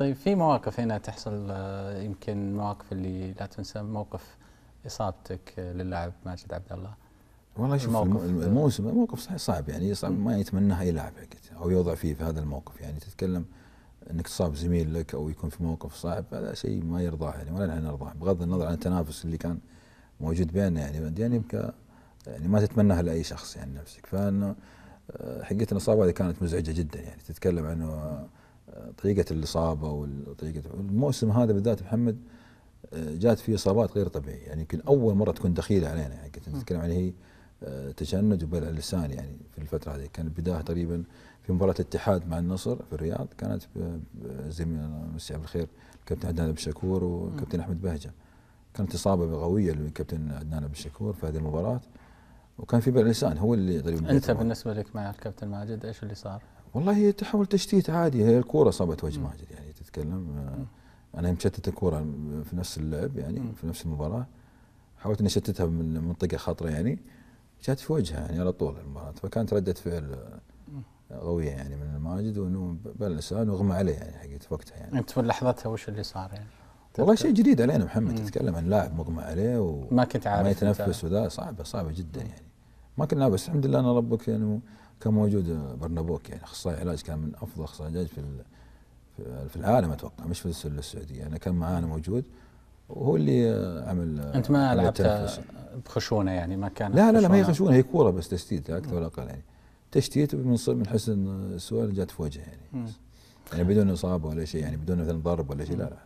طيب في مواقف هنا تحصل آه، يمكن مواقف اللي لا تنسى موقف اصابتك آه، للاعب ماجد عبد الله والله شوف الموقف آه، الموسم الموقف صحيح صعب يعني صعب ما يتمناه اي لاعب او يوضع فيه في هذا الموقف يعني تتكلم انك تصاب زميل لك او يكون في موقف صعب هذا شيء ما يرضاه يعني ولا نحن نرضاه بغض النظر عن التنافس اللي كان موجود بيننا يعني يعني يبقى يعني ما تتمناها لاي شخص يعني نفسك فانه حقيقه الاصابه هذه كانت مزعجه جدا يعني تتكلم عنه طريقه الاصابه وطريقه الموسم هذا بالذات محمد آه، جات فيه اصابات غير طبيعيه يعني يمكن اول مره تكون دخيله علينا يعني كنت نتكلم عليه هي آه، تشنج وبلع اللسان يعني في الفتره هذه كان البدايه تقريبا في مباراه الاتحاد مع النصر في الرياض كانت آه، زميل مسي بالخير الكابتن عدنان ابو شكور والكابتن احمد بهجه كانت اصابه قويه للكابتن عدنان ابو شكور في هذه المباراه وكان في بلع اللسان هو اللي تقريبا انت بالنسبه لك مع الكابتن ماجد ايش اللي صار؟ والله هي تحول تشتيت عادي هي الكوره صابت وجه ماجد يعني تتكلم آه، انا مشتت الكوره في نفس اللعب يعني في نفس المباراه حاولت اني اشتتها من منطقه خطره يعني جات في وجهها يعني على طول المباراه فكانت رده فعل آه، قويه يعني من الماجد وانه بلسان واغمى عليه يعني حقيقه وقتها يعني انت في لحظتها وش اللي صار يعني؟ والله شيء جديد علينا محمد تتكلم عن لاعب مغمى عليه وما كنت عارف ما يتنفس وذا صعبه صعبه جدا يعني ما كنا بس الحمد لله انا ربك يعني كان موجود آه، برنابوك يعني اخصائي علاج كان من افضل اخصائي علاج في في العالم اتوقع مش في السعوديه انا يعني كان معانا موجود وهو اللي آه، عمل آه، انت ما لعبت بخشونه يعني ما كان لا لا لا ما هي خشونه هي كوره بس تشتيت لا اكثر ولا اقل يعني تشتيت من من حسن السؤال جات في وجهه يعني يعني بدون اصابه ولا شيء يعني بدون مثلا ضرب ولا شيء لا لا